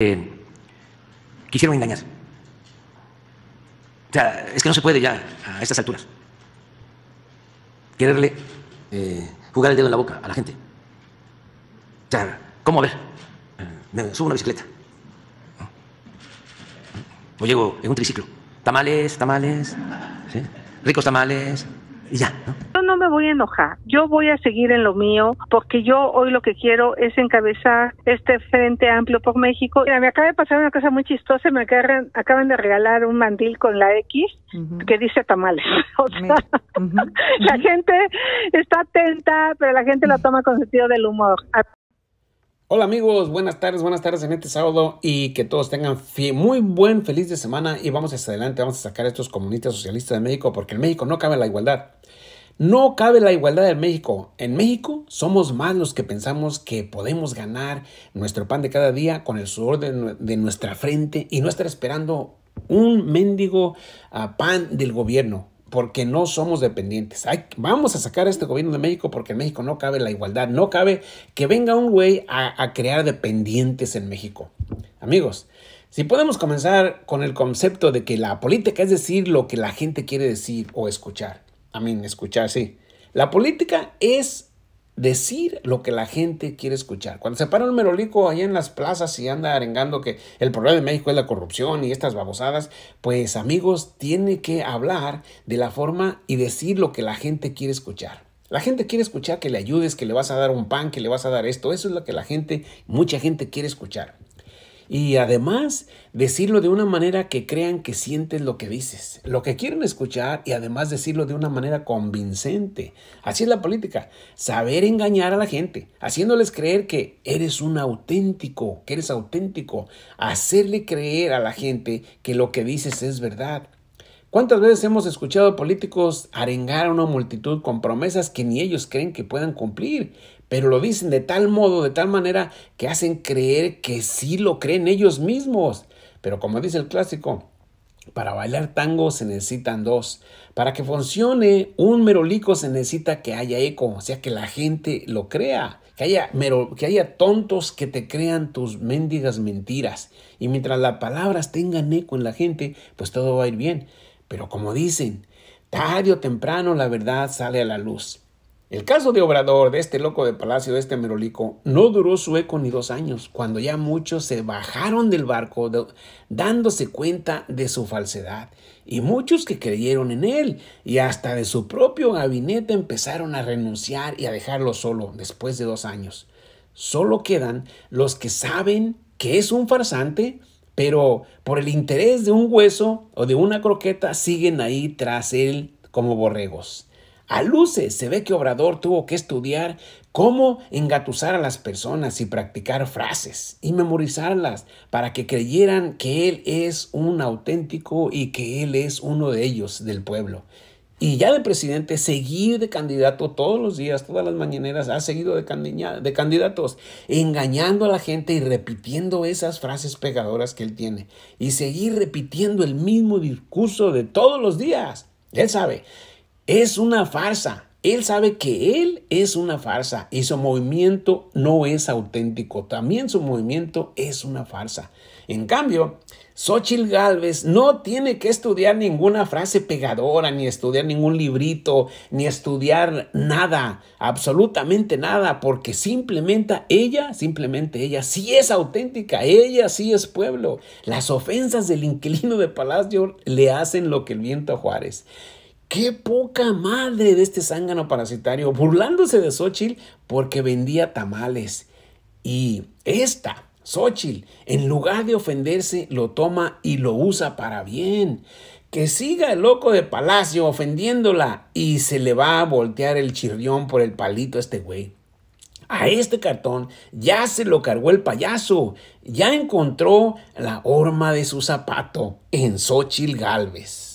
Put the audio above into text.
Eh, quisieron engañar. O sea, es que no se puede ya a estas alturas quererle eh, jugar el dedo en la boca a la gente. O sea, ¿cómo ver? subo una bicicleta. O llego en un triciclo. Tamales, tamales, ricos tamales, yo no me voy a enojar, yo voy a seguir en lo mío, porque yo hoy lo que quiero es encabezar este Frente Amplio por México. Mira, me acaba de pasar una cosa muy chistosa, me acaban, de regalar un mandil con la X que dice tamales. la gente está atenta, pero la gente la toma con sentido del humor. Hola amigos, buenas tardes, buenas tardes en este sábado y que todos tengan muy buen, feliz de semana y vamos hacia adelante, vamos a sacar a estos comunistas socialistas de México porque en México no cabe la igualdad. No cabe la igualdad en México. En México somos más los que pensamos que podemos ganar nuestro pan de cada día con el sudor de, nuestra frente y no estar esperando un mendigo a ah, pan del gobierno porque no somos dependientes. vamos a sacar a este gobierno de México porque en México no cabe la igualdad, no cabe que venga un güey a, crear dependientes en México. Amigos, si podemos comenzar con el concepto de que la política es decir lo que la gente quiere decir o escuchar. A mí, escuchar, sí. La política es decir lo que la gente quiere escuchar. Cuando se para un merolico allá en las plazas y anda arengando que el problema de México es la corrupción y estas babosadas, pues amigos, tiene que hablar de la forma y decir lo que la gente quiere escuchar. La gente quiere escuchar que le ayudes, que le vas a dar un pan, que le vas a dar esto. Eso es lo que la gente, mucha gente quiere escuchar y además decirlo de una manera que crean que sientes lo que dices, lo que quieren escuchar y además decirlo de una manera convincente. Así es la política, saber engañar a la gente, haciéndoles creer que eres un auténtico, que eres auténtico, hacerle creer a la gente que lo que dices es verdad, ¿Cuántas veces hemos escuchado políticos arengar a una multitud con promesas que ni ellos creen que puedan cumplir? Pero lo dicen de tal modo, de tal manera, que hacen creer que sí lo creen ellos mismos. Pero como dice el clásico, para bailar tango se necesitan dos. Para que funcione un merolico se necesita que haya eco, o sea, que la gente lo crea. Que haya, que haya tontos que te crean tus mendigas mentiras. Y mientras las palabras tengan eco en la gente, pues todo va a ir bien. Pero como dicen, tarde o temprano la verdad sale a la luz. El caso de Obrador, de este loco de palacio, de este merolico, no duró su eco ni dos años, cuando ya muchos se bajaron del barco dándose cuenta de su falsedad, y muchos que creyeron en él, y hasta de su propio gabinete empezaron a renunciar y a dejarlo solo después de dos años. Solo quedan los que saben que es un farsante, pero por el interés de un hueso o de una croqueta siguen ahí tras él como borregos. A luces se ve que Obrador tuvo que estudiar cómo engatusar a las personas y practicar frases y memorizarlas para que creyeran que él es un auténtico y que él es uno de ellos del pueblo y ya de presidente, seguir de candidato todos los días, todas las mañaneras, ha seguido de, de candidatos, engañando a la gente y repitiendo esas frases pegadoras que él tiene. Y seguir repitiendo el mismo discurso de todos los días. Él sabe, es una farsa. Él sabe que él es una farsa y su movimiento no es auténtico. También su movimiento es una farsa. En cambio, Xochitl Galvez no tiene que estudiar ninguna frase pegadora, ni estudiar ningún librito, ni estudiar nada, absolutamente nada, porque simplemente ella, simplemente ella, sí es auténtica, ella sí es pueblo. Las ofensas del inquilino de Palacio le hacen lo que el viento a Juárez. Qué poca madre de este zángano parasitario, burlándose de Xochitl porque vendía tamales. Y esta, Xochitl, en lugar de ofenderse, lo toma y lo usa para bien. Que siga el loco de Palacio ofendiéndola y se le va a voltear el chirrión por el palito a este güey. A este cartón ya se lo cargó el payaso, ya encontró la horma de su zapato en Xochitl Galvez.